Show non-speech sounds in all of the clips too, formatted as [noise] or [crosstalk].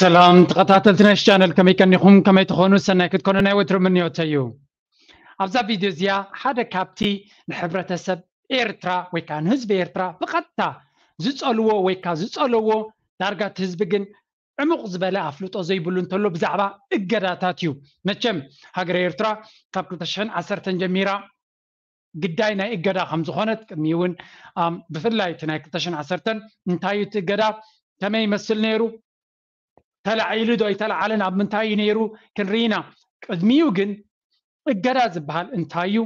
ሰላም ተኸታተልቲ ቻነል ከመይ ቀኒኹም ከመይ ትኾኑ ሰናይ ክትኮኑ ናይ ወትሪ ምንዮተ እዩ ኣብዛ ቪድዮ እዚኣ ሓደ ካብቲ ንሕብረተሰብ ኤርትራ ወይ ከዓ ንህዝቢ ኤርትራ ብቐጥታ ዝፀልዎ ወይ ከዓ ዝፀለዎ ዳርጋ እቲ ህዝቢ ግን ዕሙቕ ዝበለ ኣፍልጦ ዘይብሉ እንተሎ ብዛዕባ እገዳታት እዩ መቸም ሃገረ ኤርትራ ካብ 210 ጀሚራ ግዳይ ናይ እገዳ ከም ዝኾነት ቅድሚ እውን ብፍላይ እቲ ናይ 210 እንታይ እዩ እቲ እገዳ ከመይ ይመስል ነይሩ ተላ ዒሉዶይ ተላዓለን ኣብ ምንታይ እዩ ነይሩ ክንርኢና ቅድሚኡ ግን እገዳ ዝበሃል እንታይ እዩ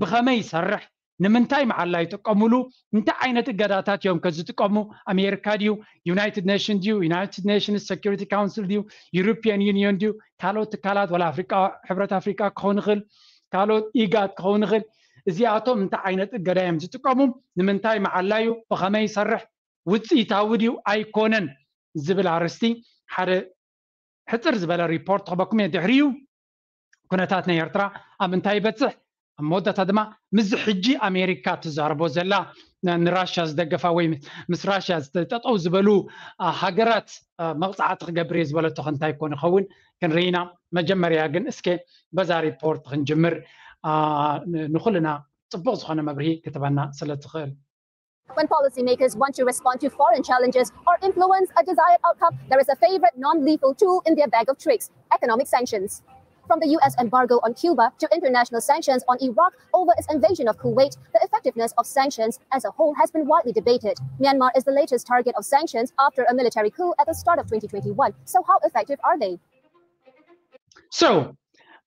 ብኸመይ ይሰርሕ ንምንታይ መዓላ ይጥቀምሉ እንታይ ዓይነት እገዳታት እዮም ከዝጥቀሙ ኣሜሪካ ድዩ ዩናይትድ ኔሽን ድዩ ዩናይትድ ኔሽንስ ሰኪሪቲ ካውንስል ድዩ ዩሮፒያን ዩኒዮን ድዩ ካልኦት ትካላት ወላ ኣፍሪቃ ሕብረት ኣፍሪቃ ክኸውን ይኽእል ካልኦት ኢጋድ ክኸውን ይኽእል እዚኣቶም እንታይ ዓይነት እገዳ እዮም ዝጥቀሙ ንምንታይ መዓላ እዩ ብኸመይ ይሰርሕ ውፅኢታዊ ድዩ ኣይኮነን ዝብል ኣርስቲ حد حتر زبالة ريبورت خبكم يا دحريو كنتات نيرترا أمن تاي بتصح مودة تدمع مزحجي أمريكا تزاربو زلا نراشا زدقفا وي مس راشا زتتطو زبالو حقرات مغطعة تغبري زبالة تخن تاي كون خوين كن رينا مجمر ياقن اسكي بزا ريبورت خنجمر نخلنا تبوز خانا مبري كتبنا سلة تخير When policymakers want to respond to foreign challenges or influence a desired outcome, there is a favorite non lethal tool in their bag of tricks economic sanctions. From the US embargo on Cuba to international sanctions on Iraq over its invasion of Kuwait, the effectiveness of sanctions as a whole has been widely debated. Myanmar is the latest target of sanctions after a military coup at the start of 2021. So, how effective are they? So,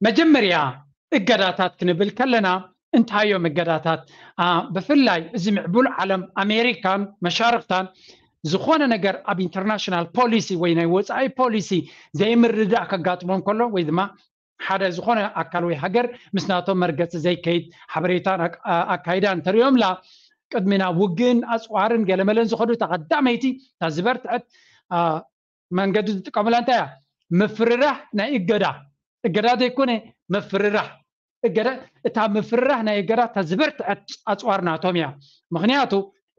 መጀመሪያ እገዳታት ክንብል ከለና እንታዮ መገዳታት ብፍላይ እዚ ምዕቡል ዓለም ኣሜሪካን መሻርክታን ዝኾነ ነገር ኣብ ኢንተርናሽናል ፖሊሲ ወይ ናይ ወፃኢ ፖሊሲ ዘይምርዳእ ከጋጥሞም ከሎ ወይ ድማ ሓደ ዝኾነ ኣካል ወይ ሃገር ምስ ናቶም መርገፂ ዘይከይድ ሓበሬታን ኣካይዳ እንተሪዮምላ ቅድሚና ውግን ኣፅዋርን ገለመለን ዝኸዱ ተቐዳመይቲ እታ ዝበርትዐት መንገዲ ዝጥቀሙላ እንታይ እያ ምፍርራሕ ናይ እገዳ እገዳ ዘይኮነ ምፍርራሕ እታ ምፍራሕ ናይ እገዳ ተዝበርቲ ኣፅዋርናቶም እያ ምክንያቱ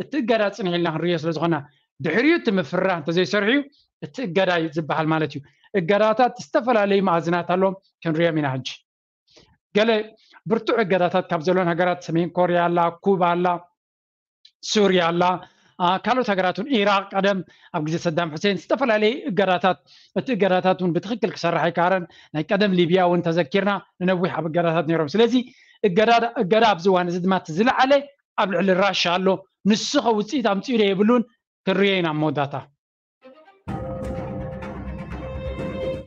እቲ እገዳ ፅኒዒልና ክንርዮ ስለዝኮና ድሕሪዩ እቲ ምፍራሕ እንተዘይሰርሑ እዩ እቲ እገዳ ዝበሃል ማለት እዩ እገዳታት ዝተፈላለዩ ማእዝናት ኣለዎም ክንሪዮም ኢና ሕጂ ገለ ብርቱዕ እገዳታት ካብ ዘለዎን ሃገራት ሰሜን ኮርያ ኣላ ኩባ ኣላ ሱርያ ኣላ ካልኦት ሃገራትን ኢራቅ ቀደም ኣብ ግዜ ሰዳም ሕሴን ዝተፈላለየ እገዳታት እቲ እገዳታት እውን ብትክክል ክሰርሕ ኣይከኣለን ናይ ቀደም ሊብያ እውን ተዘኪርና ንነዊሕ ኣብ እገዳታት ነይሮም ስለዚ እገዳ ኣብዚ እዋን እዚ ድማ ዝለዓለ ኣብ ልዕሊ ራሻ ኣሎ ንሱ ከ ውፅኢት ኣምፅኡ ዶ የብሉን ክንርዮ ኢና መወዳእታ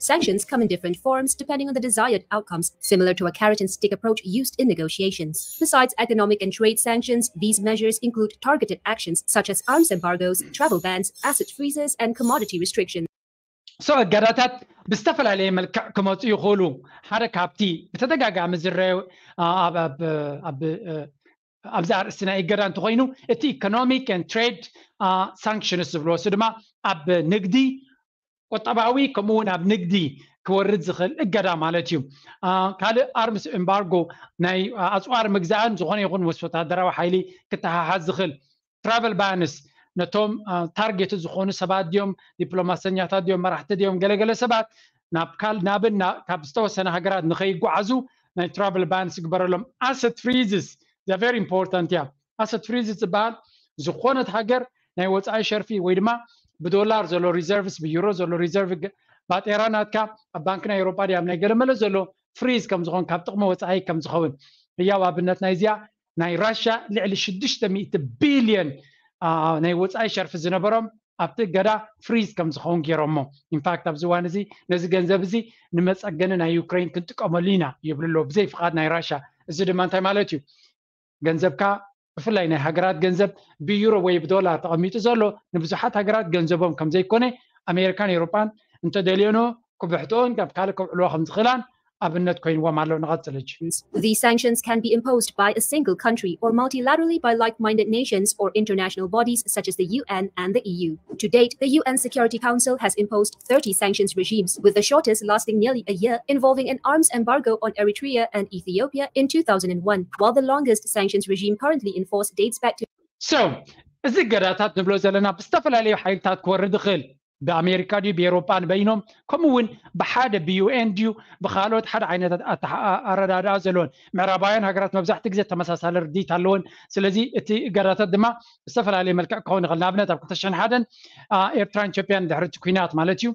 Sanctions come in different forms depending on the desired outcomes, similar to a carrot and stick approach used in negotiations. Besides economic and trade sanctions, these measures include targeted actions such as arms embargoes, travel bans, asset freezes, and commodity restrictions. سو قراتات بستفل عليه مل كموت يقولوا حركة بتي بتدقق عم زرع اب اب اب ابزار استنائي قران تغينو اتي economic and trade sanctions بلو سدما اب نقدي ቁጠባዊ ከምኡ ናብ ንግዲ ክወርድ ዝኽእል እገዳ ማለት እዩ ካልእ ኣርምስ ኤምባርጎ ናይ ኣፅዋር ምግዛእን ዝኾነ ይኹን ምስ ወታደራዊ ሓይሊ ክተሓሓዝ ዝኽእል ትራቨል ባንስ ነቶም ታርጌት ዝኾኑ ሰባት ድዮም ዲፕሎማሰኛታት ድዮም መራሕቲ ድዮም ገለገለ ሰባት ናብ ናብን ካብ ዝተወሰነ ሃገራት ንከይጓዓዙ ናይ ትራቨል ባንስ ዝግበረሎም ኣሰት ፍሪዝስ እዛ ቨሪ ኢምፖርታንት እያ ኣሰት ፍሪዝስ ዝበሃል ዝኾነት ሃገር ናይ ወፃኢ ሸርፊ ወይ ድማ ብዶላር ዘሎ ሪዘርቭስ ብዩሮ ዘሎ ሪዘርቭ ባጤራ ናትካ ኣብ ባንኪ ናይ ኤሮጳ ድያ ኣብ ናይ ገለመለ ዘሎ ፍሪዝ ከም ዝኸውን ካብ ጥቕሚ ወፃኢ ከም ዝኸውን ህያው ኣብነት ናይ እዚኣ ናይ ራሽያ ልዕሊ 600 ቢልዮን ናይ ወፃኢ ሸርፊ ዝነበሮም ኣብቲ ገዳ ፍሪዝ ከም ዝኸውን ገይሮሞ ኢንፋክት ኣብዚ እዋን እዚ ነዚ ገንዘብ እዚ ንመፀገኒ ናይ ዩክሬን ክንጥቀመሉ ኢና ይብልሎ ብዘይ ፍቓድ ናይ ራሽያ እዚ ድማ እንታይ ማለት እዩ ገንዘብካ ብፍላይ ናይ ሃገራት ገንዘብ ብዩሮ ወይ ብዶላር ተቐሚጡ ዘሎ ንብዙሓት ሃገራት ገንዘቦም ከም ዘይኮነ ኣሜሪካን ኤሮፓን እንተደልዮኖ ክብሕትኦን ካብ ካልእ ከብዕልዎ ከም ዝኽእላን These sanctions can be imposed by a single country or multilaterally by like minded nations or international bodies such as the UN and the EU. To date, the UN Security Council has imposed 30 sanctions regimes, with the shortest lasting nearly a year, involving an arms embargo on Eritrea and Ethiopia in 2001, while the longest sanctions regime currently in force dates back to. So, እዚ ገዳታት ንብሎ ዘለና ብዝተፈላለዩ ሓይልታት ክወርድ ይኽእል بامريكا دي باوروبا بينهم كمون بحاد بيو ان ديو بخالوت حد عينت اردادا زلون مዕራባውያን ሃገራት መብዛሕትኡ ግዜ ተመሳሳሊ ርዲት ኣለዎን ስለዚ እቲ ገራታት ድማ ዝተፈላለየ መልክዕ ክኸውን ይኽእል ንኣብነት ኣብ 201 ኤርትራን ኢትዮጵያን ድሕሪ እቲ ኩናት ማለት እዩ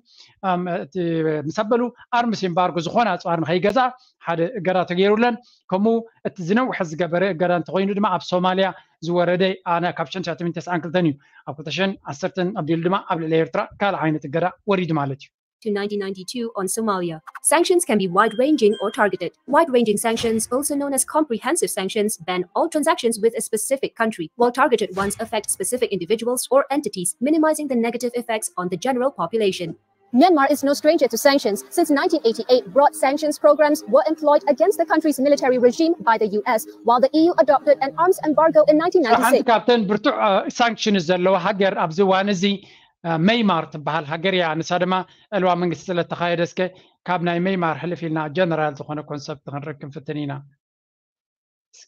ምሰበሉ ኣርምስ ኤምባርጎ ዝኾነ ኣፅዋር ንኸይገዛ ሓደ ገራ ተገይሩለን ከምኡ እቲ ዝነውሕ ዝገበረ ገራ እንተኮይኑ ድማ ኣብ ሶማልያ ዝወረደ ኣነ ካብ 992 እዩ ኣብ 210 ኣቢሉ ድማ ኣብ ልዕሊ ኤርትራ ካልእ ዓይነት እገዳ ወሪዱ ማለት እዩ to 1992 on Somalia. Sanctions can be wide ranging or targeted. Wide ranging sanctions, also known as comprehensive sanctions, ban all transactions with a specific country, while targeted ones affect specific individuals or entities, minimizing the negative effects on the general population. Myanmar is no stranger to sanctions. Since 1988, broad sanctions programs were employed against the country's military regime by the US, while the EU adopted an arms embargo in 1996. Captain, ብርቱዕ ሳንክሽንስ ዘለዎ ሃገር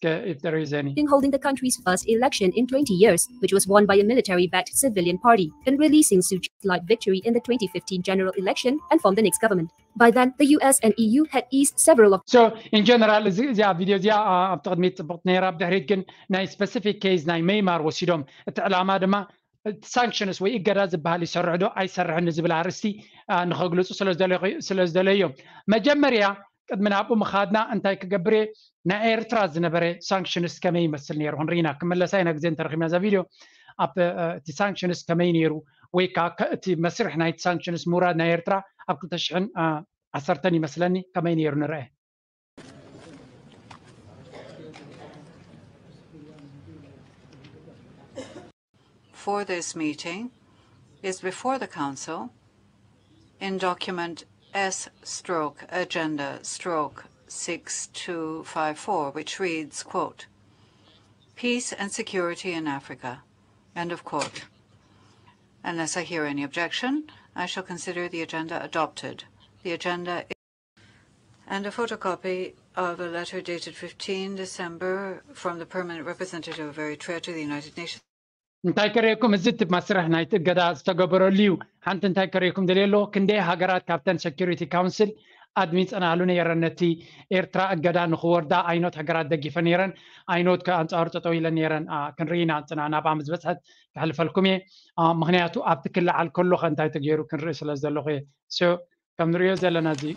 if there is any. In holding the country's first election in 20 years, which was won by a military-backed civilian party, and releasing Such light victory in the 2015 general election and formed the next government. By then, the US and EU had eased several of. So, in general, yeah, video yeah, after meet Botnera, the Hidgen, nay specific case, now Maymar was Sidom, at Alamadama. ሳንክሽንስ ወይ እገዳ ዝበሃል ይሰርሕ ዶ ኣይሰርሕን ዝብል ኣርእስቲ ንኸግልፁ ስለዝደለዩ መጀመርያ for this meeting is before the Council in document S-stroke agenda stroke 6254, which reads, quote, peace and security in Africa, end of quote. Unless I hear any objection, I shall consider the agenda adopted. The agenda and a photocopy of a letter dated 15 December from the Permanent Representative of Eritrea to the United Nations. انتای کریکم ازت مسیره نایت گدا استگبرالیو هانت انتای کریکم دلیلو کنده هاجرات کابتن سکیوریتی کانسل ادمیت آنالونه یارنتی ارترا گدا نخورد اینوت هاجرات دگیفنیرن اینوت که انت آرت تویلنیرن کنرین انت نه نبام از بسات که حرف کمی مهنتو ابتکل عال کل خان تای تجیرو کنریس لازم لغه سو کنریز لازم نزی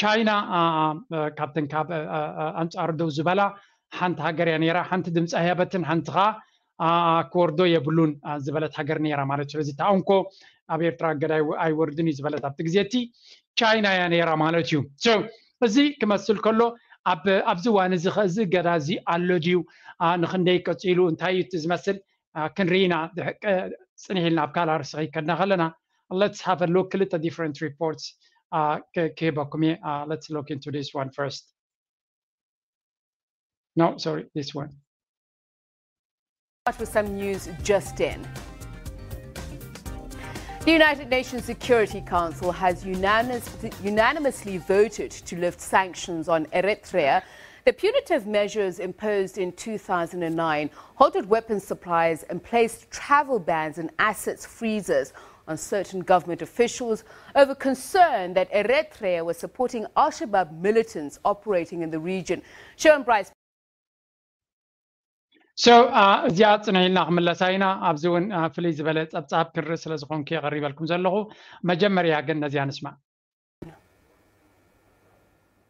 ቻይና ካብትን ካብ ኣንፃሪ ዶው ዝበላ ሓንቲ ሃገር እያ ነራ ሓንቲ ድምፃ ያበትን ሓንቲ ከዓ ክወርዶ የብሉን ዝበለት ሃገር ራ ማለት እዩ ለዚ ተቅንኮ ኣብ ኤርትራ ገዳ ኣይወርድን እዩ ዝበለት ኣብቲ ግዜቲ ቻይና ያ ነራ ማለት እዩ እዚ ክመስል ከሎ ኣብዚ ዋን እዚ ከእዚ ገዳ እዚ ኣሎ ድዩ ንክንደይ ቀፂሉ እንታይ ዩ ዝመስል ክንሪኢና ሕ ፅኒሒኢልናብ ካልርስኪይከድና ከለና ለትስ ሓፈለው ክልተ ዲፈረንት ሪፖርትስ Uh, uh, let's look into this one first. No, sorry, this one. with some news just in. The United Nations Security Council has unanimous, unanimously voted to lift sanctions on Eritrea. The punitive measures imposed in 2009 halted weapons supplies and placed travel bans and assets freezes on certain government officials over concern that Eritrea was supporting al-Shabaab militants operating in the region. Sharon Bryce. so እዚኣ ፅነኢልና ክምለሳ ኢና ኣብዚ እውን ፍልይ ዝበለ ፀብፃብ ክሪ ስለ ዝኾንኩ የቀሪበልኩም ዘለኹ መጀመርያ ግን ነዚያ ንስማዕ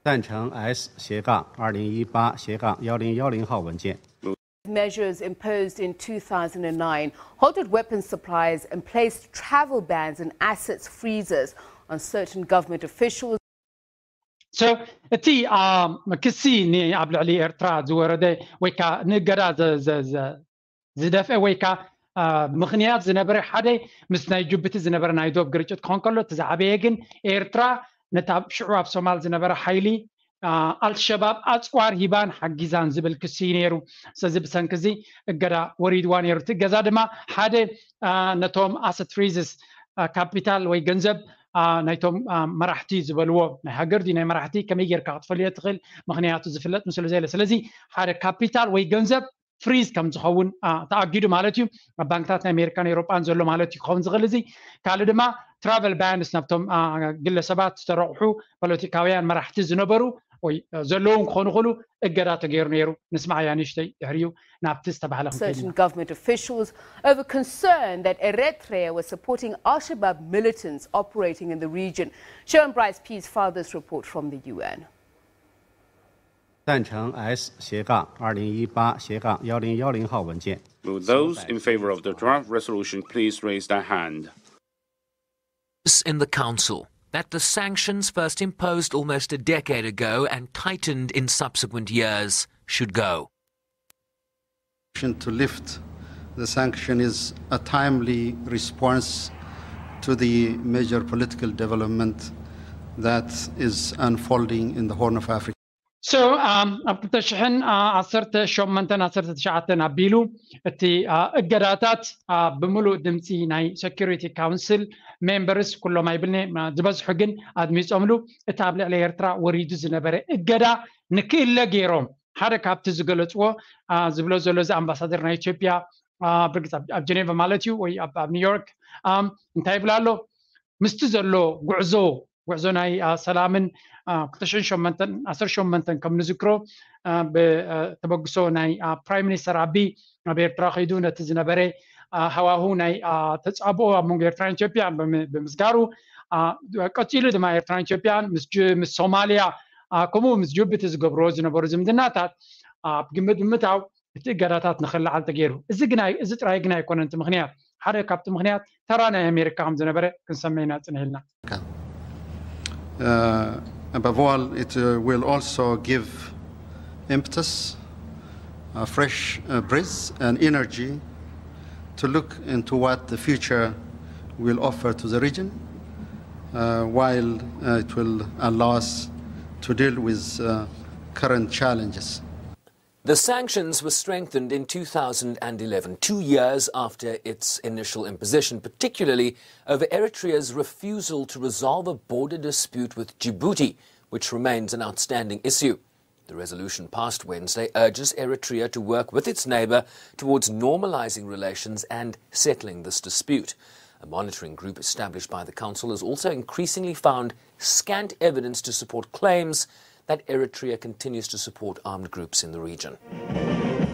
赞成 S 斜杠二零一八斜杠幺零幺零号文件。measures imposed in 2009 halted weapons supplies and placed travel bans and assets freezes on certain government officials. So ti um kisi ni ablu ali ertra zuwarade weka nigara z weka ምክንያት ዝነበረ ሓደ ምስ ናይ ጅብቲ ዝነበረ ናይ ዶብ ግርጭት ክኾን ከሎ እቲ ዝዓበየ ግን አልሸባብ ኣፅቋር ሂባን ሓጊዛን ዝብል ክሲ ነይሩ ስለዚ ብሰንኪ እገዳ ወሪድዋ ነይሩ እቲ ገዛ ድማ ሓደ ነቶም ኣሰት ፍሪዝስ ካፒታል ወይ ገንዘብ ናይቶም መራሕቲ ዝበልዎ ናይ ሃገር ድዩ ናይ መራሕቲ ከመይ ጌርካ ክትፈልዮ ትኽእል ምክንያቱ ዝፍለጥ ምስሉ ዘለ ስለዚ ሓደ ካፒታል ወይ ገንዘብ ፍሪዝ ከም ዝኸውን ተኣጊዱ ማለት እዩ ኣብ ባንክታት ናይ ኣሜሪካን ኤሮጳን ዘሎ ማለት እዩ ክኸውን ዝኽእል እዚ ካልእ ድማ ትራቨል ባንስ ናብቶም ግለሰባት ዝተረቑሑ ፖለቲካውያን መራሕቲ ዝነበሩ Certain government officials are concerned that Eritrea was supporting Al-Shabaab militants operating in the region. Sharon Bryce Pease father's report from the UN. 赞成 S 斜杠二零一八斜杠幺零幺零号文件。Will those in favor of the draft resolution please raise their hand? In the Council that the sanctions first imposed almost a decade ago and tightened in subsequent years should go. To lift the sanction is a timely response to the major political development that is unfolding in the Horn of Africa. ሶ ኣብ 21819 ኣቢሉ እቲ እገዳታት ብምሉእ ድምፂ ናይ ሰኪሪቲ ካውንስል ሜምበርስ ኩሎም ኣይብልኒ ዝበዝሑ ግን ኣድሚፆምሉ እቲ ኣብ ልዕሊ ኤርትራ ወሪዱ ዝነበረ እገዳ ንክእለ ገይሮም ሓደ ካብቲ ዝገለፅዎ ዝብሎ ዘሎ እዚ ኣምባሳደር ናይ ኢትዮጵያ ብርግፅ ኣብ ጀኔቫ ማለት እዩ ወይ ኣብ ኒውዮርክ እንታይ ይብላ ኣሎ ምስቲ ዘሎ ጉዕዞ ውዕዞናይ ሰላምን ክተሸን ሸመንተን ዓሰር ሸመንተን ከም ንዝክሮ ብተበግሶ ናይ ፕራይም ሚኒስተር ኣቢ ኣብ ኤርትራ ከይዱ ነቲ ዝነበረ ሃዋሁ ናይ ተፃብኦ ኣብ መንጎ ኤርትራን ኢትዮጵያን ብምስጋሩ ቀፂሉ ድማ ኤርትራን ኢትዮጵያን ምስ ሶማልያ ከምኡ ምስ ጅቡቲ ዝገብሮ ዝነበሩ ዝምድናታት ኣብ ግምት ብምታው እቲ እገዳታት ንክላዓል ተገይሩ እዚ እዚ ጥራይ ግን ኣይኮነ ምክንያት ሓደ ካብቲ ምክንያት ተራ ናይ ኣሜሪካ ከም ዝነበረ ክንሰመይና ፅንሕልና Uh, above all, it uh, will also give impetus, a fresh uh, breath, and energy to look into what the future will offer to the region, uh, while uh, it will allow us to deal with current challenges. The sanctions were strengthened in 2011, two years after its initial imposition, particularly over Eritrea's refusal to resolve a border dispute with Djibouti, which remains an outstanding issue. The resolution passed Wednesday urges Eritrea to work with its neighbor towards normalizing relations and settling this dispute. A monitoring group established by the Council has also increasingly found scant evidence to support claims that Eritrea continues to support armed groups in the region.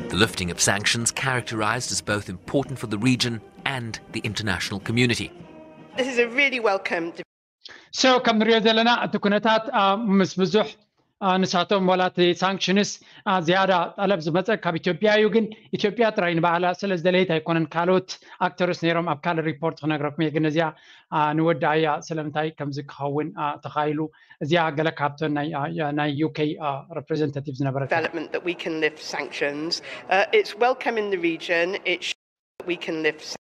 The lifting of sanctions characterized as both important for the region and the international community. This is a really welcome. So, كم ريادة لنا أتكونتات مس بزح ንሳቶም ዋላቲ ሳንክሽንስ ዝያዳ ጠለብ ዝመፀ ካብ ኢትዮጵያ እዩ ግን ኢትዮጵያ ጥራይ ንባዕላ ስለ ዝደለየት ኣይኮነን ካልኦት ኣክተርስ ነይሮም ኣብ ካልእ ሪፖርት ክነግረኩም እየ ግን እዚኣ ንወዳእ እያ ስለምንታይ ከምዚ ክኸውን ተኻኢሉ እዚኣ ገለ ካብተን ናይ ዩኬ ረፕሬዘንታቲቭ ዝነበረት We can lift sanctions. Uh, it's welcome in the region. It we can lift sanctions.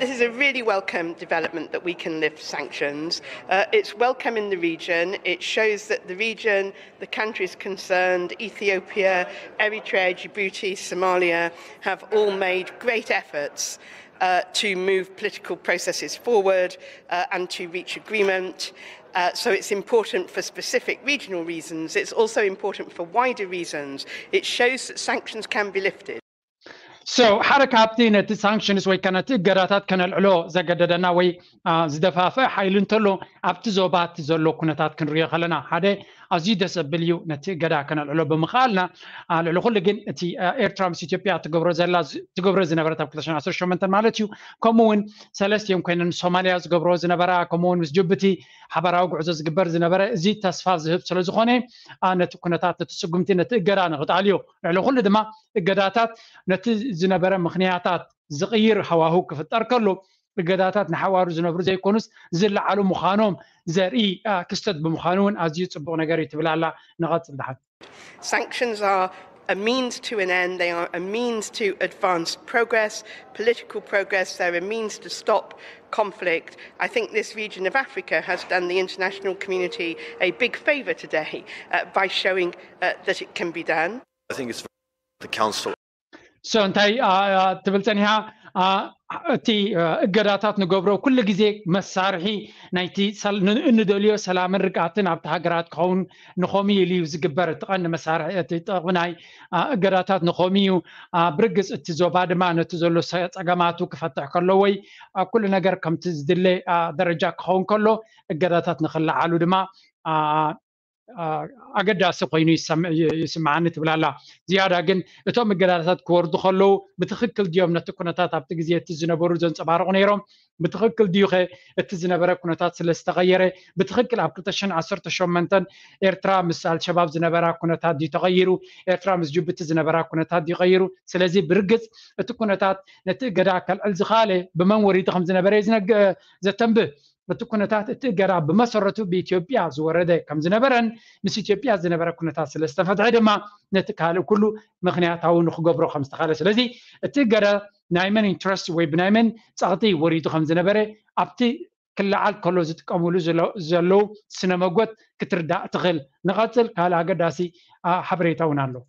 This is a really welcome development that we can lift sanctions. Uh, it's welcome in the region. It shows that the region, the countries concerned, Ethiopia, Eritrea, Djibouti, Somalia, have all made great efforts uh, to move political processes forward uh, and to reach agreement. Uh, so it's important for specific regional reasons. It's also important for wider reasons. It shows that sanctions can be lifted. سو حركة هبتي نت سانكشنز وي كانت إجراتات كان العلو زجددنا وي زدفافة حيلنتلو أبتزو بات زلو كنتات كن ريا خلنا حدا ازيد سبليو نتي غدا كان العلو بمخالنا على آه، العلو كل جن تي اير آه، ترامس ايثيوبيا تغبر زلا تغبر زنبرت اب كلشن اسر شومنت مالتيو كومون سلاست يوم كان صوماليا تغبر زنبرا كومون مس جوبتي حبر او غوز زغبر زنبرا زي تصفا زهب سلا زخوني ان آه، تكونتات تسغمتي نتي غدا نغط عليو العلو كل دما غداتات نتي زنبرا مخنياتات زغير هواهو كفطر كله Sanctions ንሓዋሩ ዝነብሩ ዘይኮኑስ ዝለዓሉ ምዃኖም ዘርኢ ክስተት ብምዃኑ እውን ኣዝዩ ፅቡቅ ነገር እዩ ትብል ኣላ ንቐፅል ድሓት a means to an end, they are a means to advance progress, political progress, they're a means to stop conflict. I think this region of Africa has done the international community a big favour today uh, by showing uh, that it can be done. I think it's the Council ስ እንታይ ትብል ፀኒሓ እቲ እገዳታት ንገብሮ ኩሉ ግዜ መሳርሒ ናእንደልዮ ሰላምን ርቃትን ኣብቲ ሃገራት ክኸውን ንከሚ ኢሉዩ ዝግበር እቲ ቀኒ መሳርሒ እቲ ጠቅሚናይ እገዳታት ንከም እዩ ብርግፅ እቲ ዞባ ድማ ነቲ ዘሎ ፀገማቱ ክፈትሕ ከሎ ወይ ኣብ ኩሉ ነገር ከምቲ ዝድለ ደረጃ ክኸውን ከሎ እገዳታት ንክላዓሉ ድማ ኣገዳሲ ኮይኑ ይስምዓኒ ትብል ኣላ ዝያዳ ግን እቶም መገዳዳታት ክወርዱ ከለዉ ብትክክል ድዮም ነቲ ኩነታት ኣብቲ ግዜ እቲ ዝነበሩ ዘንፀባርቑ ነይሮም ብትክክል ድዩ ኸ እቲ ዝነበረ ኩነታት ስለዝተቐየረ ብትክክል ኣብ 218 ኤርትራ ምስ ኣልሸባብ ዝነበራ ኩነታት ድዩ ተቐይሩ ኤርትራ ምስ ጅቡቲ ዝነበራ ኩነታት ድዩ ቀይሩ ስለዚ ብርግፅ እቲ ኩነታት ነቲ ገዳ ከልዕል ዝኸኣለ ብመን ወሪዱ ከም ዝነበረ ዘተንብህ እቲ ኩነታት እቲ ገራ ብመሰረቱ ብኢትዮጵያ ዝወረደ ከም ዝነበረን ምስ ኢትዮጵያ ዝነበረ ኩነታት ስለዝተፈትሐ ድማ ነቲ ካልእ ኩሉ ምኽንያታዊ ንክገብሮ ከም ዝተካለ ስለዚ እቲ ገራ ናይ መን ኢንትረስት ወይ ብናይ መን ፀቅቲ ወሪዱ ከምዝነበረ ኣብቲ ክላዓል ከሎ ዝጥቀምሉ ዘለው ስነ መጎት ክትርዳእ ትኽእል ንቀፅል ካልእ ኣገዳሲ ሓበሬታ እውን ኣለው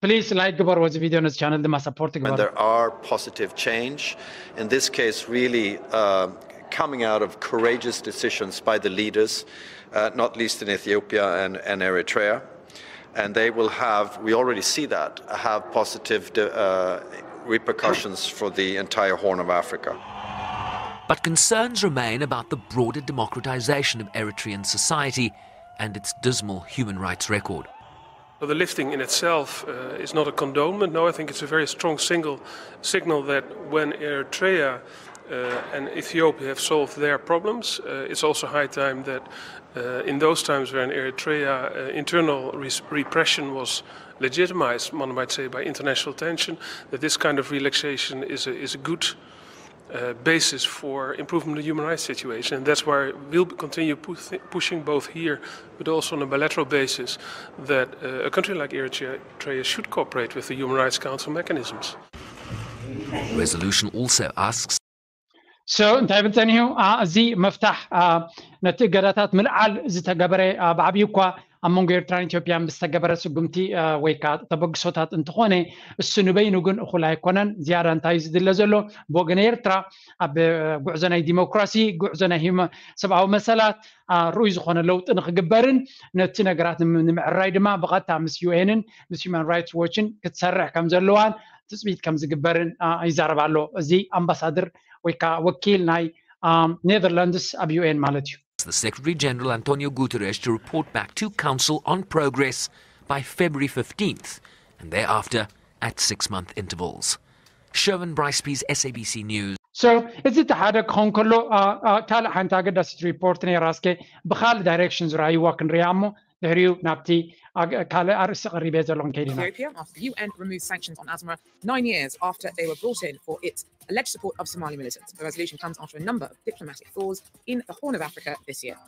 Please like vores video on this channel det support When there are positive change, in this case really uh, coming out of courageous decisions by the leaders, uh, not least in Ethiopia and, and, Eritrea. And they will have, we already see that, have positive uh, repercussions for the entire Horn of Africa. But concerns remain about the broader democratization of Eritrean society and its dismal human rights record the lifting in itself uh, is not a condonement. No, I think it's a very strong single signal that when Eritrea uh, and Ethiopia have solved their problems, uh, it's also high time that uh, in those times when Eritrea uh, internal repression was legitimized, one might say, by international tension, that this kind of relaxation is a, is a good. Uh, basis for improving the human rights situation. And that's why we'll continue pushing both here, but also on a bilateral basis, that uh, a country like Eritrea should cooperate with the Human Rights Council mechanisms. Resolution also asks سو እንታይ ብልተኒሁ እዚ መፍታሕ ነቲ ገዳታት ምልዓል ዝተገበረ ብዓብዪ እኳ ኣብ መንጎ ኤርትራን ኢትዮጵያ ብዝተገበረ ስጉምቲ ወይከዓ ተበግሶታት እንትኾነ እሱ ንበይኑ ግን እኩል ኣይኮነን ዝያዳ እንታይ ዝድለ ዘሎ ብወገን ኤርትራ ኣብ ጉዕዞ ናይ ዲሞክራሲ ጉዕዞናይ ሰብኣዊ መሰላት ንርእይ ዝኮነ ለውጢ ንክግበርን ነቲ ነገራት ንምዕርራይ ድማ ብቀታ ምስ ዩኤንን ምስ ሂማን ራትስ ዎችን ክትሰርሕ ከም ዘለዋን ትፅቢት ከም ዝግበርን ይዛርባኣሎ እዚ ኣምባሳድር ወይከዓ ወኪል ናይ ኔደርላንድስ ኣብ ዩኤን ማለት እዩ the Secretary General Antonio Guterres to report back to Council on progress by February 15th and thereafter at six month intervals. Sherman Briceby's SABC News. So, እዚ እቲ ሓደ ክኸውን ከሎ ካልእ ሓንቲ ሃገር ዳሲት ሪፖርት ነይራ ስከ ብካልእ ዳይሬክሽን ዝረኣይዋ ክንሪያ እሞ ድሕሪኡ after the UN removed sanctions on Asmara nine years after they were brought in for its alleged support of Somali militants. The resolution comes after a number of diplomatic thaws in the Horn of Africa this year.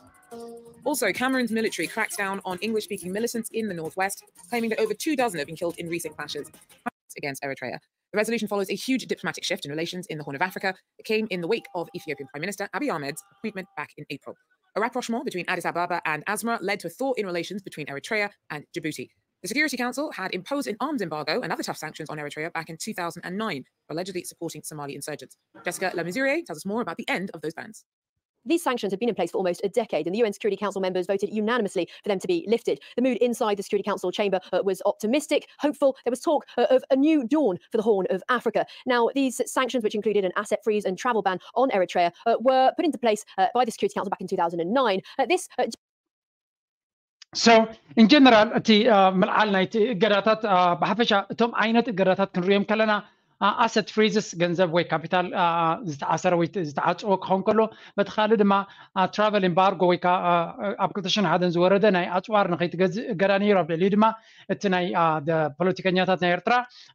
Also, Cameron's military crackdown on English speaking militants in the northwest, claiming that over two dozen have been killed in recent clashes against Eritrea. The resolution follows a huge diplomatic shift in relations in the Horn of Africa It came in the wake of Ethiopian Prime Minister Abiy Ahmed's appointment back in April. A rapprochement between Addis Ababa and Asmara led to a thaw in relations between Eritrea and Djibouti. The Security Council had imposed an arms embargo and other tough sanctions on Eritrea back in 2009, allegedly supporting Somali insurgents. Jessica Lamizurier tells us more about the end of those bans. These sanctions have been in place for almost a decade, and the UN Security Council members voted unanimously for them to be lifted. The mood inside the Security Council chamber uh, was optimistic, hopeful. There was talk uh, of a new dawn for the Horn of Africa. Now, these sanctions, which included an asset freeze and travel ban on Eritrea, uh, were put into place uh, by the Security Council back in 2009. Uh, this uh, So in general, እቲ መልዓል ናይቲ እገዳታት ብሓፈሻ እቶም ዓይነት እገዳታት ክንሪኦም ከለና ኣሰት ፍሪዝስ ገንዘብ ወይ ካፒታል ዝተኣሰረ ወይ ዝተዓፅኦ ክኸውን ከሎ በቲ ካልእ ድማ ትራቨል ኤምባርጎ ወይ ከዓ ኣብ 201 ዝወረደ ናይ ኣፅዋር ንከይትገዝእ ገዳ ነይሩ ኣብ ልዕሊኡ ድማ እቲ ናይ ፖለቲከኛታት ናይ ኤርትራ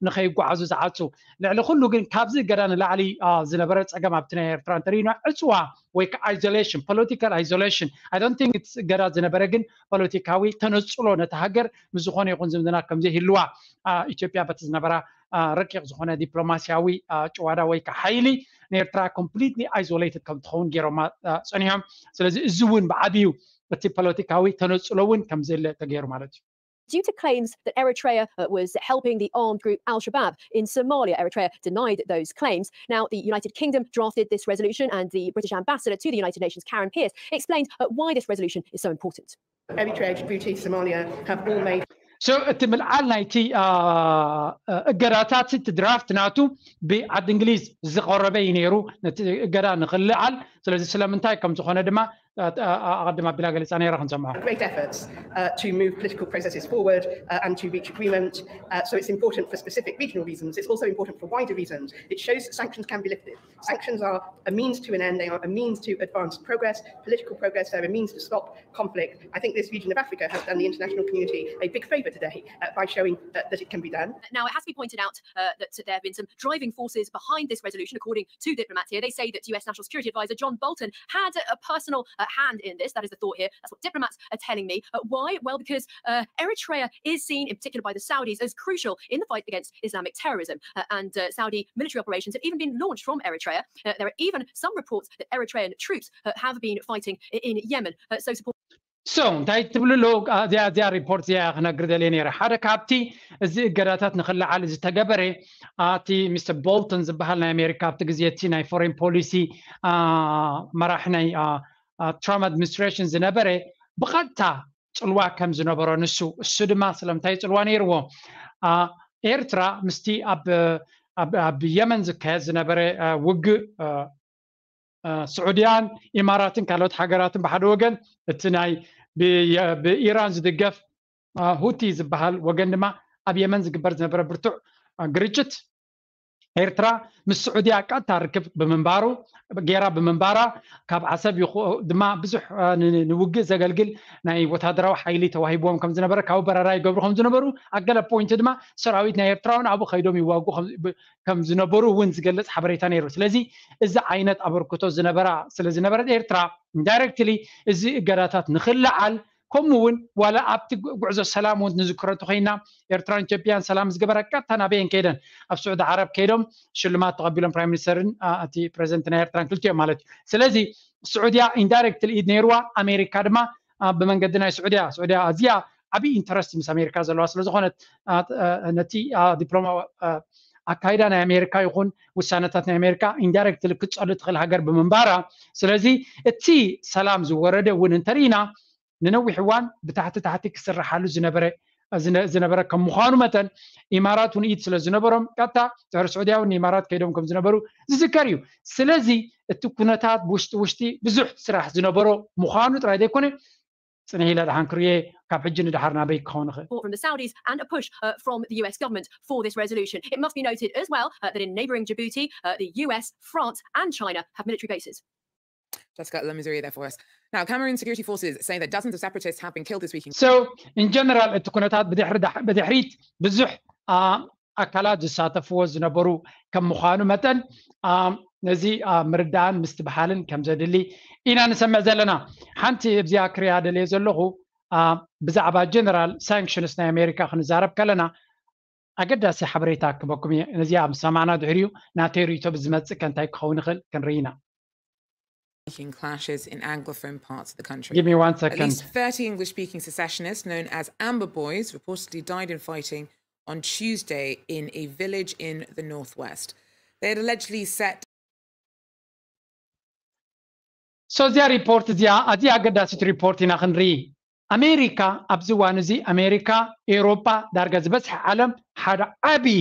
ንከይጓዓዙ ዝዓፁ ልዕሊ ኩሉ ግን ካብዚ ገዳ ንላዕሊ ዝነበረ ፀገም ኣብቲ ናይ ኤርትራ እንተሪኢና ዕፅዋ ወይ ከዓ isolation political isolation i don't think it's ገዳ ዝነበረ ግን ፖለቲካዊ ተነፅሎ ነቲ ሃገር ምስ ዝኾነ ይኹን ዝምድና ከምዘይህልዋ ኢትዮጵያ በቲ ዝነበራ ዝኾነ ዲፕሎማስያዊ ጨዋዳ ወይ ከዓ ሓይሊ ንኤርትራ ኮምፕሊትሊ ከም ትኸውን ገይሮማ ፀኒሖም ስለዚ እዚ እውን ብዓብዩ እቲ ፖለቲካዊ ተነፅሎ እውን ተገይሩ ማለት እዩ due to claims that Eritrea uh, was helping the armed group Al Shabaab in Somalia. Eritrea denied those claims. Now, the United Kingdom drafted this resolution, and the British ambassador to the United Nations, Karen Pierce, explained uh, why this resolution is so important. Eritrea, Djibouti, Somalia have all made سو so, تم العال نايتي آه، آه، قراتات ست درافت ناتو بعد انجليز نيرو قرا سلازي سلام انتاي كم دما Uh, uh, uh, Great efforts uh, to move political processes forward uh, and to reach agreement. Uh, so it's important for specific regional reasons. It's also important for wider reasons. It shows that sanctions can be lifted. Sanctions are a means to an end. They are a means to advance progress, political progress. They're a means to stop conflict. I think this region of Africa has done the international community a big favour today by showing that, that, it can be done. Now, it has to be pointed out that there have been some driving forces behind this resolution, according to diplomats here. They say that US National Security Advisor John Bolton had a personal hand in this. That is the thought here. That's what diplomats are telling me. Uh, why? Well, because uh, Eritrea is seen, in particular by the Saudis, as crucial in the fight against Islamic terrorism. Uh, and uh, Saudi military operations have even been launched from Eritrea. Uh, there are even some reports that Eritrean troops uh, have been fighting in Yemen. so support. ሰው እንታይ ትብሉ ሎ እዚኣ እዚኣ ሪፖርት እያ ክነግር ደልየ ነረ ሓደ ካብቲ እዚ እገዳታት ንክላዓል ዝተገበረ እቲ ሚስተር ቦልተን ዝበሃል ናይ ኣሜሪካ ኣብቲ ግዜ እቲ ናይ ፎሬን ፖሊሲ መራሒ ናይ ትራምፕ ኣድሚኒስትሬሽን ዝነበረ ብቐጥታ ፅልዋ ከም ዝነበሮ ንሱ እሱ ድማ ስለምንታይ ፅልዋ ነይርዎ ኤርትራ ምስቲ ኣብ የመን ዝካየድ ዝነበረ ውግእ ስዑድያን ኢማራትን ካልኦት ሃገራትን ብሓደ ወገን እቲ ናይ ብኢራን ዝድገፍ ሁቲ ዝበሃል ወገን ድማ ኣብ የመን ዝግበር ዝነበረ ብርቱዕ ግርጭት ኤርትራ ምስ ስዑድያ ቃጥታ ርክብ ብምንባሩ ጌራ ብምንባራ ካብ ዓሰብ ድማ ብዙሕ ንውግእ ዘገልግል ናይ ወታደራዊ ሓይሊ ተዋሂብዎም ከም ዝነበረ ካብኡ በረራ ይገብሩ ከም ዝነበሩ ኣገለ ፖይንት ድማ ሰራዊት ናይ ኤርትራውን ኣብኡ ከይዶም ይዋግኡ ከም ዝነበሩ እውን ዝገልፅ ሓበሬታ ነይሩ ስለዚ እዚ ዓይነት ኣበርክቶ ዝነበራ ስለዝነበረት ኤርትራ ዳይረክትሊ እዚ እገዳታት ንክላዓል ከምኡ እውን ዋላ ኣብቲ ጉዕዞ ሰላም እውን ንዝክረቱ ኮይና ኤርትራን ኢትዮጵያን ሰላም ዝገበረ ቀጥታ ናበየን ከይደን ኣብ ስዑድ ዓረብ ከይዶም ሽልማት ተቐቢሎም ፕራይም ሚኒስተርን እቲ ፕረዚደንት ናይ ኤርትራን ክልቲኦም ማለት እዩ ስለዚ ስዑድያ ኢንዳይሬክት ልኢድ ነይርዋ ኣሜሪካ ድማ ብመንገዲ ናይ ስዑድያ ስዑድያ ኣዝያ ዓብዪ ኢንተረስት ምስ ኣሜሪካ ዘለዋ ስለዝኮነት ነቲ ዲፕሎማ ኣካይዳ ናይ ኣሜሪካ ይኹን ውሳነታት ናይ ኣሜሪካ ኢንዳይሬክት ክፀሉ ትኽእል ሃገር ብምንባራ ስለዚ እቲ ሰላም ዝወረደ እውን እንተርኢና ننوح وان بتحت تحت كسر حاله زنبرة زنبرة كم مخانو مثلا إمارات ونيت سلا زنبرم كاتا تهر سعودية والإمارات كيدهم كم زنبرو زكريو سلازي التكونتات بوشت وشتي بزح سراح زنبرو مخانو ترى ديكوني سنهيلا دهان كريه كابجن دهارنا بي كونخ from the Saudis and a push uh, from the US government for this resolution it must be noted as well uh, that in neighboring Djibouti uh, the US France and China have military bases Jessica let me read that for us Now, Cameroon security forces say that dozens of separatists have been killed this weekend. So, in general, it connotat bidihrit bizuh akala zisatafu zinabaru kam mukhanu matan nazi mirdan mistibhalin kam zadili ina nisamma zelena hanti ibziya kriyada lezellohu بزعبا جنرال سانكشنس نا امريكا خنزارب كلنا اقدا سي حبريتا كبكم نزيام سمعنا دحريو ناتيريتو بزمتس كان تاي كون خل كان رينا clashes in Anglophone parts of the country. Give me one second. At least 30 English speaking secessionists, known as Amber Boys, reportedly died in fighting on Tuesday in a village in the Northwest. They had allegedly set. So Sozia report zia ati the sit report ina khnri America abzuwan zi America Europa dargaz bas alam hada abi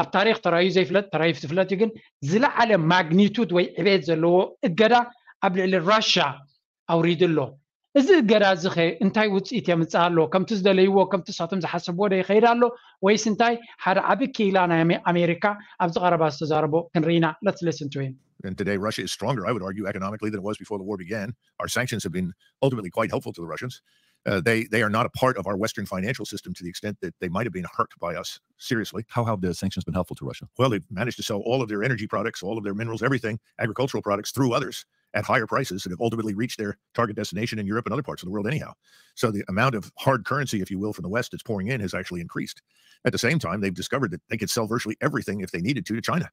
ኣብ ታሪክ ተራእዩ ዘይፍለጥ ተራእዩ ዝፍለጥ እዩ ግን ዝለዓለ ማግኒቱድ ወይ ዕብት ዘለዎ እገዳ ኣብ ልዕሊ ራሻ ኣውሪዱ ኣሎ እዚ እገዳ እዚ ኸ እንታይ ውፅኢት የምፅእ ኣሎ ከምቲ ዝደለይዎ ከምቲ ንሳቶም ዝሓሰብዎ ዶ ይኸይድ ኣሎ ወይስ እንታይ ሓደ ዓብ ኪኢላ ናይ ኣሜሪካ ኣብዚ ቀረባ ዝተዛረቦ ክንርኢና ለትስ ልስን ቱ And today, Russia is stronger, I would argue, economically than it was before the war began. Our sanctions have been ultimately quite helpful to the Russians. Uh, they they are not a part of our Western financial system to the extent that they might have been hurt by us seriously. How have the sanctions been helpful to Russia? Well, they've managed to sell all of their energy products, all of their minerals, everything, agricultural products through others at higher prices that have ultimately reached their target destination in Europe and other parts of the world, anyhow. So the amount of hard currency, if you will, from the West that's pouring in has actually increased. At the same time, they've discovered that they could sell virtually everything if they needed to to China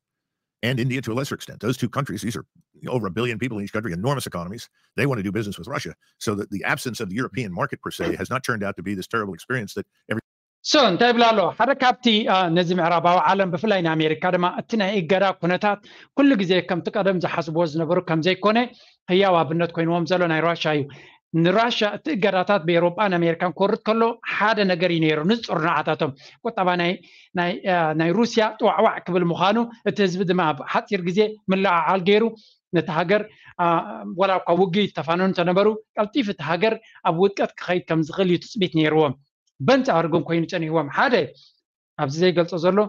and India to a lesser extent. Those two countries, these are over a billion people in each country, enormous economies. They want to do business with Russia. So that the absence of the European market per se hmm. has not turned out to be this terrible experience that every سون تبلالو حركابتي نزم عربا وعالم بفلاين أمريكا دما أتنا إيجارا كونتات كل جزء كم تقدم زحسبوا زنبرو كم زي كونه هي وابنت كوين ومزلو نيراشا يو ንራሽያ እቲ እገዳታት ብኤሮጳን ኣሜሪካን ክወርድ ከሎ ሓደ ነገር እዩ ነይሩ ንፁር ንዓታቶም ቁጠባ ናይ ሩስያ ጥዋዕዋዕ ክብል ምዃኑ እቲ ህዝቢ ድማ ኣብ ሓፂር ግዜ ምልዓዓል ገይሩ ነቲ ሃገር ወላ እኳ ውግይ ተፋነኑ ተነበሩ ቀልጢፍ እቲ ሃገር ኣብ ውድቀት ክኸይድ ከም ዝኽእል እዩ ትፅቢት ነይርዎም በንፂ ኣቅርግም ኮይኑ ጨኒህዎም ሓደ ኣብዚ ዘይገልፆ ዘሎ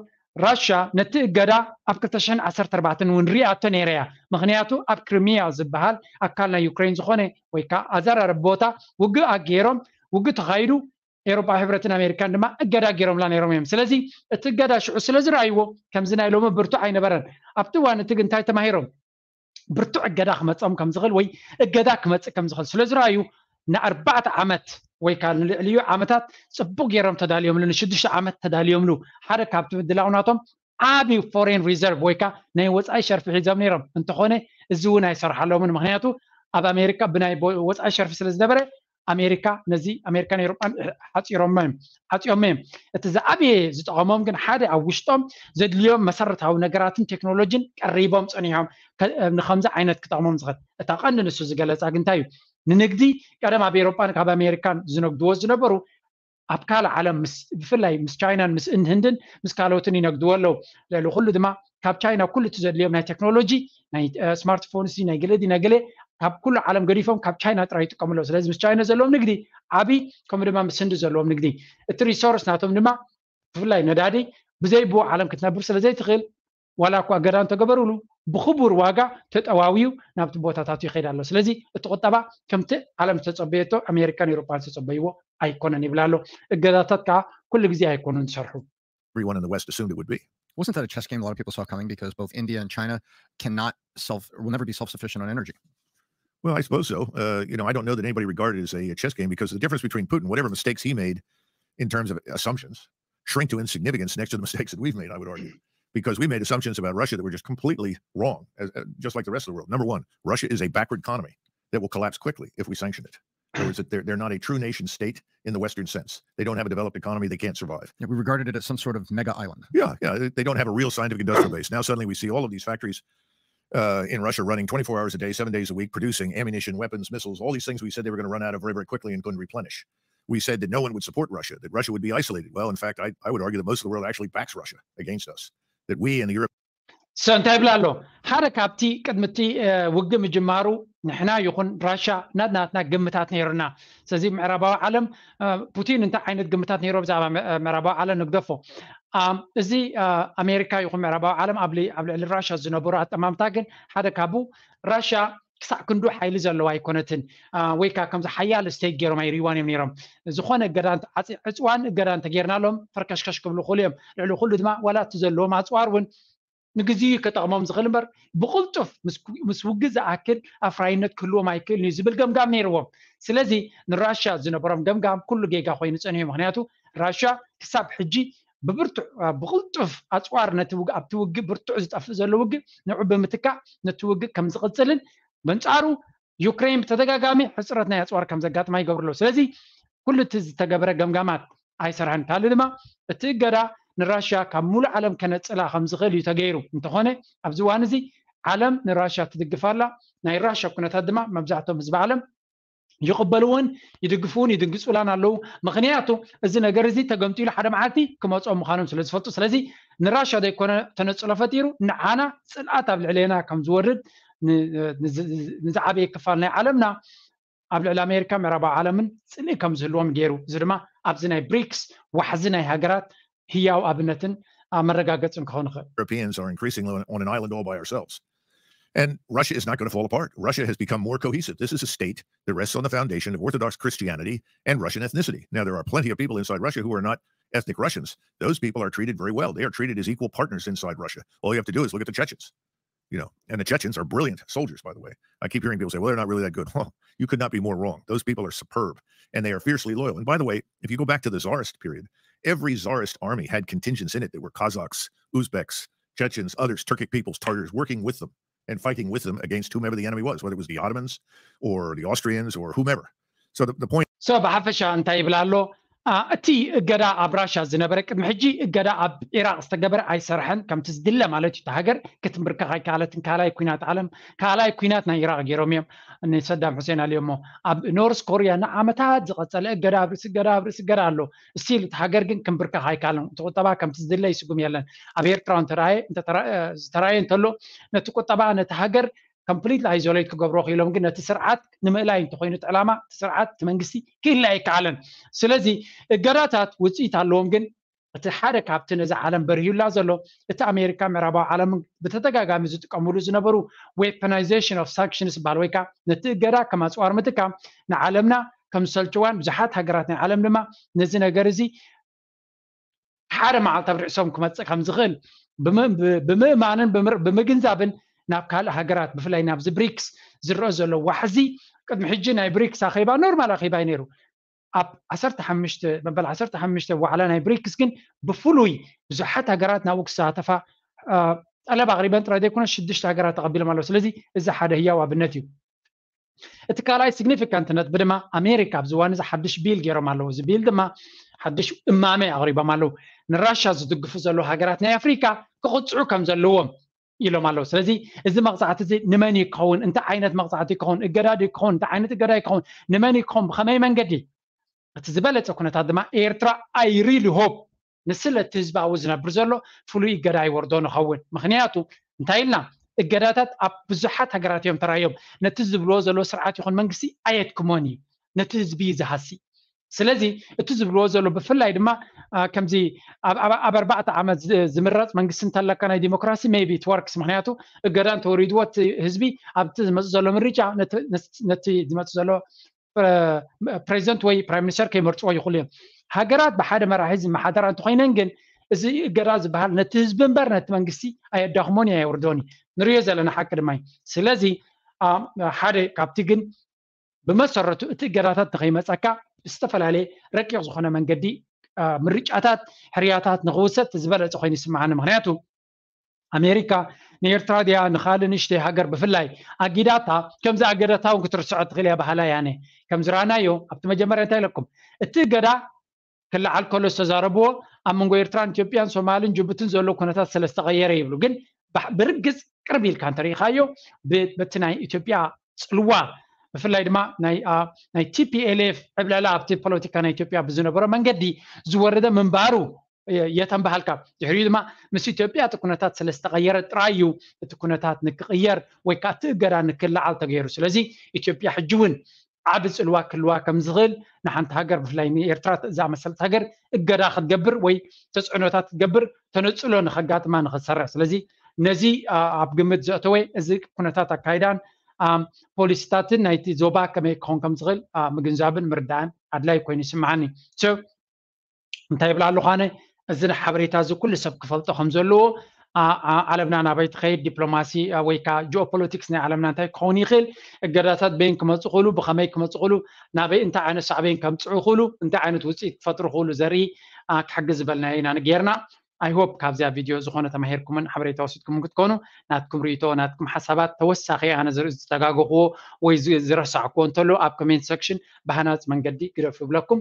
ራሽ ነቲ እገዳ ኣብ 214 እውን ንሪኣቶ ነይረያ ምክንያቱ ኣብ ክሪምያ ዝበሃል ኣ ካል ናይ ዩክራን ዝኮነ ወይ ከዓ ኣዘራር ቦታ ውግኣገይሮም ውግ ተካይዱ ኤሮጳዊ ሕብረትን ኣሜሪካን ድማ እገዳ ገሮምላ ነይሮም እዮም ስለዚ እቲ እገዳ ሽዑ ስለ ዝረኣይዎ ከምዚ ናይ ሎዎ ብርቱዕ ኣይነበረን ኣብቲ ዋን እት እንታይ ተማሂሮም ብርቱዕ እገዳ ክመፅም ከምዝኽእል ወይ እገዳ ክመፅእ ከምዝኽእል ስለዝረኣዩ ንኣርባዕተ ዓመት ወይ ከዓ ንልዕልዩ ዓመታት ፅቡቅ ገይሮም ተዳልዮም ሉ ንሽዱሽተ ዓመት ተዳልዮም ሉ ሓደ ካብቲ ምድላው ናቶም ዓብዪ ፎሬን ሪዘርቭ ወይ ከዓ ናይ ወፃኢ ሸርፊ ሒዞም ነይሮም እንትኾነ እዚ እውን ኣይሰርሓሎምን ምክንያቱ ኣብ ኣሜሪካ ብናይ ወፃኢ ሸርፊ ስለ ዝነበረ ኣሜሪካ ነዚ ኣሜሪካ ነይሮም ሓፂሮም እዮም ሓፂኦም እዮም እቲ ዝዓበየ ዝጠቐሞም ግን ሓደ ኣብ ውሽጦም ዘድልዮም መሰረታዊ ነገራትን ቴክኖሎጂን ቀሪቦም ፀኒሖም ንከምዚ ዓይነት ክጠቕሞም ዝኽእል እታ ቀንዲ ንሱ ዝገለፃ ግን እንታይ እዩ ንንግዲ ቀደም ኣብ ኤሮጳን ካብ ኣሜሪካን ዝነግድዎ ዝነበሩ ኣብ ካልእ ዓለም ብፍላይ ምስ ቻይናን ምስ ህንድን ምስ ካልኦትን ይነግድዎ ኣለው ልዕሊ ኩሉ ድማ ካብ ቻይና ኩሉ እቲ ዘድልዮም ናይ ቴክኖሎጂ ናይ ስማርትፎንስ ናይ ገለዲ ናይ ገለ ካብ ኩሉ ዓለም ገዲፎም ካብ ቻይና ጥራይ ይጥቀሙ ኣለዉ ስለዚ ምስ ቻይና ዘለዎም ንግዲ ዓብይ ከምኡ ድማ ምስ ህንዲ ዘለዎም ንግዲ እቲ ሪሶርስ ናቶም ድማ ብፍላይ ነዳዲ ብዘይብዎ ዓለም ክትነብር ስለዘይትኽእል ዋላ እኳ ገዳም ተገበርሉ ብክቡር ዋጋ ተጠዋዊዩ ናብቲ ቦታታት ይኸይድ ኣሎ ስለዚ እቲ ቁጠባ ከምቲ ዓለም ዝተፀበየቶ ኣሜሪካን ኤሮፓን ዝተፀበይዎ ኣይኮነን ይብላ ኣሎ እገዛታት ከዓ ኩሉ ግዜ ኣይኮኑን Everyone in the West assumed it would be. Wasn't that a chess game a lot of people saw coming because both India and China cannot self will never be self-sufficient on energy? Well, I suppose so. Uh, you know, I don't know that anybody regarded it as a chess game because the difference between Putin, whatever mistakes he made in terms of assumptions, shrink to insignificance next to the [laughs] mistakes that we've made, I would argue because we made assumptions about Russia that were just completely wrong, as, uh, just like the rest of the world. Number one, Russia is a backward economy that will collapse quickly if we sanction it. In other words, they're, they're not a true nation state in the Western sense. They don't have a developed economy. They can't survive. Yeah, we regarded it as some sort of mega island. Yeah, yeah. They don't have a real scientific industrial base. Now suddenly we see all of these factories uh, in Russia running 24 hours a day, seven days a week, producing ammunition, weapons, missiles, all these things we said they were going to run out of very, very quickly and couldn't replenish. We said that no one would support Russia, that Russia would be isolated. Well, in fact, I, I would argue that most of the world actually backs Russia against us. that we in Europe ሰንታይ ብላ ኣሎ ሓደ ካብቲ ቅድምቲ ውግእ ምጅማሩ ንሕና ይኹን ራሽያ ናትናትና ግምታት ነይሩና ስለዚ ምዕራባዊ ዓለም ፑቲን እንታይ ዓይነት ግምታት ነይሮ ብዛዕባ ምዕራባዊ ዓለም ንግደፎ እዚ ኣሜሪካ ይኹን ምዕራባዊ ዓለም ኣብ ልዕሊ ራሽያ ዝነበሩ ኣጠማምታ ግን ሓደ ካብኡ ራሽያ ክሳዕ ክንዱዕ ሓይሊ ዘለዎ ኣይኮነትን ወይ ከዓ ከምዚ ሓያል ስተይ ገይሮም ኣይርእዋን እዮም ነይሮም ዝኾነ እገዳን ዕፅዋን እገዳን ተገይርናሎም ፈርከሽከሽ ክብሉ ይኽእሉ እዮም ልዕሊ ኩሉ ድማ ዋላ እቲ ዘለዎም ኣፅዋር እውን ንግዜ ክጠቕሞም ዝኽእል እምበር ብቕልጡፍ ምስ ውግእ ዝኣክል ኣፍራይነት ክህልዎም ኣይክእልን እዩ ዝብል ገምጋም ነይርዎም ስለዚ ንራሽያ ዝነበሮም ገምጋም ኩሉ ጌጋ ኮይኑ ፀኒሑ ምክንያቱ ራሽያ ክሳብ ሕጂ ብብርቱዕ ብቕልጡፍ ኣፅዋር ነቲ ኣብቲ ውግእ ብርቱዕ ዝጠፍእ ዘሎ ውግእ ንዑ ብምትካዕ ነቲ ውግእ ከም ዝቕፅልን በንፃሩ ዩክሬን ብተደጋጋሚ ሕፅረት ናይ ኣፅዋር ከም ዘጋጥማ ይገብሩ ኣሎ ስለዚ ኩሉ እቲ ዝተገበረ ገምጋማት ኣይስራሕን ካልእ ድማ እቲ እገዳ ንራሽያ ካብ ሙሉእ ዓለም ከነፅላ ከም ዝኽእል እዩ ተገይሩ እንተኾነ ኣብዚ እዋን እዚ ዓለም ንራሽያ ትድግፋላ ናይ ራሽያ ኩነታት ድማ መብዛሕትኦም ህዝቢ ዓለም ይቕበልዎን ይድግፉን ይድግፁላን ኣለው ምክንያቱ እዚ ነገር እዚ ተገምጢሉ ሓደ መዓልቲ ክመፅኦም ምዃኖም ስለዝፈልጡ ስለዚ ንራሽያ ዘይኮነ ተነፅሎ ፈጢሩ ንዓና ፅልኣት ኣብ ልዕልና ከም ዝወርድ ንዝዓበየ ክፋል ናይ ዓለምና ኣብ ልዕሊ ኣሜሪካ ምዕራባ ዓለምን ፅልኢ ከም ዝህልዎም ገይሩ እዚ ድማ ኣብዚ ናይ ብሪክስ ዋሕዚ ናይ ሃገራት ህያው ኣብነትን ኣመረጋገፅን ክኸውን ይኽእል And Russia is not going to fall apart. Russia has become more cohesive. This is a state that rests on the foundation of Orthodox Christianity and Russian ethnicity. Now, there are plenty of people inside Russia who are not ethnic Russians. Those people are treated very well. They are treated as equal partners inside Russia. All you have to do is look at the Chechens you know, and the Chechens are brilliant soldiers, by the way. I keep hearing people say, well, they're not really that good. [laughs] Well, you could not be more wrong. Those people are superb and they are fiercely loyal. And by the way, if you go back to the czarist period, every czarist army had contingents in it that were Kazakhs, Uzbeks, Chechens, others, Turkic peoples, Tartars, working with them and fighting with them against whomever the enemy was, whether it was the Ottomans or the Austrians or whomever. So the, the point. So, እቲ እገዳ ኣብ ራሽያ ዝነበረ ቅድሚ ሕጂ እገዳ ኣብ ኢራቅ ዝተገበረ ኣይሰርሐን ከምቲ ዝድለ ማለት እዩ ሃገር ክትምርካክ ኣይከኣለትን ካልኣይ ኩናት ዓለም ካልኣይ ኩናት ናይ ኢራቅ ገይሮም እዮም ንሰዳም ሕሴን ኣልዮ ሞ ኣብ ኖርስ ኮርያ ንዓመታት ዝቀፀለ እገዳ ኣብ ርእሲ እገዳ ኣብ ርእሲ እገዳ ኣሎ እስቲል እቲ ሃገር ግን ክምብርካክ ኣይከኣለን እቲ ቁጠባ ከምቲ ዝድለ ይስጉም የለን ኣብ ኤርትራ ዝተረኣየ እንተሎ ነቲ ቁጠባ ነቲ ሃገር ከምፕሊትሊ ኣይዞሌት ክገብሮ ክኢሎም ግን ነቲ ስርዓት ንምእላይ እንተኮይኑ ዕላማ እቲ ስርዓት እቲ መንግስቲ ክህላይ ይከኣለን ስለዚ እገዳታት ውፅኢት ኣለዎም ግን እቲ ሓደ ካብቲ ነዚ ዓለም በርሂላ ዘሎ እቲ ኣሜሪካ ምዕራባዊ ዓለም ብተደጋጋሚ ዝጥቀምሉ ዝነበሩ ዌፐናይዜሽን ኦፍ ሳንክሽን ዝበሃል ወይ ከዓ ነቲ እገዳ ከም ኣፅዋር ምጥቃም ንዓለምና ከም ዝሰልችዋን ብዙሓት ሃገራት ናይ ዓለም ድማ ነዚ ነገር እዚ ሓደ መዓልቲ ኣብ ርእሶም ክመፅእ ከም ዝኽእል ብምእማንን ብምግንዛብን ናብ ካልእ ሃገራት ብፍላይ ናብዚ ብሪክስ ዝረአ ዘሎ ዋሕዚ ቅድሚ ሕጂ ናይ ብሪክስ ኣኼባ ኖርማል ኣኼባ እዩ ነይሩ ኣብ 15 መበል 15 ዋዕላ ናይ ብሪክስ ግን ብፍሉይ ብዙሓት ሃገራት ናብኡ ክሳተፋ ጠለብ ኣቅሪበን ጥራይ ዘይኮነ ሽዱሽተ ሃገራት ተቐቢሎም ኣለዎ ስለዚ እዚ ሓደ ህያው ኣብነት እዩ እቲ ካልኣይ ሲግኒፊካንት ነጥቢ ድማ ኣሜሪካ ኣብ ዝዋን እዚ ሓድሽ ቢል ገይሮም ኣለዉ እዚ ቢል ድማ ሓድሽ እማመ ኣቕሪቦም ኣለዉ ንራሽያ ዝድግፉ ዘለዉ ሃገራት ናይ ኣፍሪካ ክቕፅዑ ከም ዘለዎም ኢሎም ኣለዉ ስለዚ እዚ መቕፃዕቲ እዚ ንመን ይክኸውን እንታይ ዓይነት መቕፃዕቲ ይክኸውን እገዳዲ ይክኸውን እንታይ ዓይነት እገዳ ይክኸውን ንመን ይክኸውን ብከመይ መንገዲ እቲ ዝበለፀ ኩነታት ድማ ኤርትራ ኣይሪል ሆፕ ንስለቲ ህዝባዊ ዝነብር ዘሎ ፍሉይ እገዳ ይወርዶ ንኸውን ምክንያቱ እንታይ ኢልና እገዳታት ኣብ ብዙሓት ሃገራት እዮም ተራዮም ነቲ ዝብልዎ ዘሎ ስርዓት ይኹን መንግስቲ ኣየትክሞን እዩ ነቲ ህዝቢ ዝሃሲ ስለዚ እቲ ዝብልዎ ዘሎ ብፍላይ ድማ ከምዚ ኣብ ኣርባዕተ ዓመት ዝምረፅ መንግስቲ እንተለካ ናይ ዲሞክራሲ ሜቢ ትወርክስ ምክንያቱ እገዳ እንተወሪድዎ እቲ ህዝቢ ኣብቲ ዝመፅእ ዘሎ ምርጫ ነቲ ዝመፅእ ዘሎ ፕሬዚደንት ወይ ፕራይም ሚኒስተር ከይመርፅዎ ይኽእሉ እዮም ሃገራት ብሓደ መራሒ ዝመሓደራ እንተኮይነን ግን እዚ እገዳ ዝበሃል ነቲ ህዝቢ እምበር ነቲ መንግስቲ ኣየዳኽሞን እየ የወርዶን እዩ ንሪኦ ዘለና ሓቂ ድማ እዩ ስለዚ ሓደ ካብቲ ግን ብመሰረቱ እቲ እገዳታት ንኸይመፀካ ዝተፈላለዩ ረቂቕ ዝኾነ መንገዲ ምርጫታት ሕርያታት ንክውሰድ ዝበለፀ ኮይኑ ይስምዓኒ ምክንያቱ ኣሜሪካ ንኤርትራ ድያ ንካልእ ንእሽተይ ሃገር ብፍላይ ኣጊዳታ ከምዚ ኣገዳታ እውን ክትርስዖ ትኽእል እያ ባህላ ያነ ከም ዝረኣናዮ ኣብቲ መጀመርያ እንታይ ኢለኩም እቲ ገዳ ክላዓል ከሎ ዝተዛረብዎ ኣብ መንጎ ኤርትራን ኢትዮጵያን ሶማልን ጅቡትን ዘሎ ኩነታት ስለዝተቀየረ ይብሉ ግን ብርግፅ ቅርቢ ኢልካ እንተሪኢካዮ በቲ ናይ ኢትዮጵያ ፅልዋ ብፍላይ ድማ ናይ ቲፒኤልኤፍ ዕብልዕሊ ኣብቲ ፖለቲካ ናይ ኢትዮጵያ ብዝነበሮ መንገዲ ዝወረደ ምንባሩ የተንባሃልካ ድሕሪኡ ድማ ምስ ኢትዮጵያ እቲ ኩነታት ስለዝተቐየረ ጥራይ እዩ እቲ ኩነታት ንክቕየር ወይ ከዓ እቲ እገዳ ንክላዓል ተገይሩ ስለዚ ኢትዮጵያ ሕጂ እውን ዓብ ፅልዋ ክህልዋ ከም ዝኽእል ንሓንቲ ሃገር ብፍላይ ንኤርትራ ዝኣመሰለት ሃገር እገዳ ክትገብር ወይ ተፅዕኖታት ክትገብር ተነፅሎ ንከጋጥማ ንክትሰርሕ ስለዚ ነዚ ኣብ ግምት ዘእተወ እዚ ኩነታት ኣካይዳን ፖሊስታትን ናይቲ ዞባ ከመይ ክኸውን ከምዝኽእል ምግንዛብን ምርዳእን ኣድላይ ኮይኑ ይስማዓኒ ስብ እንታይ ይብላ ኣሉኳነ እዚ ሓበሬታ እዚ ኩሉ ሰብ ክፈልጦ ከም ዘለዎ ዓለምና ናበይቲከይድ ዲፕሎማሲ ወይከዓ ጂኦ ፖለቲክስ ናይ ዓለምና እንታይ ክኸውን ይኽእል ገዳታት በይን ክመፁ ክእሉ ብከመይ ክመፁ ክእሉ ናበይ እንታይ ዓይነት ሰዕበይን ከምፅዑ ክእሉ እንታይ ዓይነት ውፅኢት ክፈጥሩ ክእሉ ዘርኢ ክሕግዝ ዝበልና ኢናጌርና ኣይሆፕ ካብዚኣ ቪድዮ ዝኾነ ተማሂርኩምን ሓበሬታ ወሲድኩምን ክትኮኑ ናትኩም ርእቶ ናትኩም ሓሳባት ተወሳኺ ኣነ ዝተጋግኽዎ ወይ ዝረሳዕክዎ እንተሎ ኣብ ኮሜንት ሰክሽን ባህናፅ መንገዲ ግደፉ ይብለኩም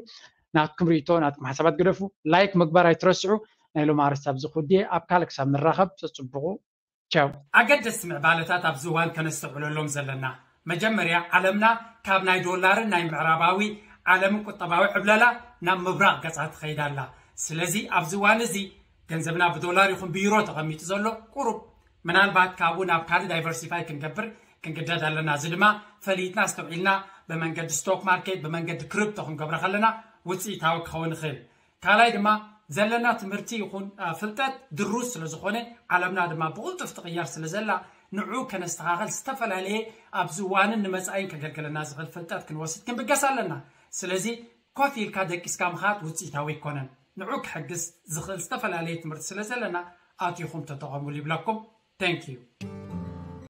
ናትኩም ርእቶ ናትኩም ሓሳባት ግደፉ ላይክ ምግባር ኣይትረስዑ ናይ ሎም ኣርስታብ ዝክድየ ኣብ ካልእ ክሳብ ንራኸብ ዘፅብቑ ቻው ኣገደስቲ ምዕባለታት ኣብዚ እዋን ከነስተውዕለሎም ዘለና መጀመርያ ዓለምና ካብ ናይ ዶላርን ናይ ምዕራባዊ ዓለምን ቁጠባዊ ዕብለላ ናብ ምብራቅ ገፃ ትኸይዳ ኣላ ስለዚ ኣብዚ እዋን እዚ ገንዘብና ብዶላር ይኹን ብዩሮ ተቐሚጡ ዘሎ ቁሩብ ምናልባት ካብኡ ናብ ካልእ ዳይቨርሲፋይ ክንገብር ክንግደድ ኣለና እዚ ድማ ፈሊጥና ዝተውዒልና ብመንገዲ ስቶክ ማርኬት ብመንገዲ ክሪፕቶ ክንገብሮ ከለና ውፅኢታዊ ክኸውን ይኽእል ካልኣይ ድማ ዘለና ትምህርቲ ይኹን ፍልጠት ድሩስ ስለ ዝኾነ ዓለምና ድማ ብቁልጡፍ ትቕያር ስለ ዘላ ንዑ ከነስተኻኸል ዝተፈላለየ ኣብዚ እዋንን ንመፃኢን ከገልግለና ዝኽእል ፍልጠት ክንወስድ ክንብገስ ኣለና ስለዚ ኮፍ ኢልካ ደቂስካ ምኻት ውፅኢታዊ ይኮነን نعوك حقس زخل استفل عليه تمرت سلسلنا آتي خمتة تغاملي بلاكم Thank you.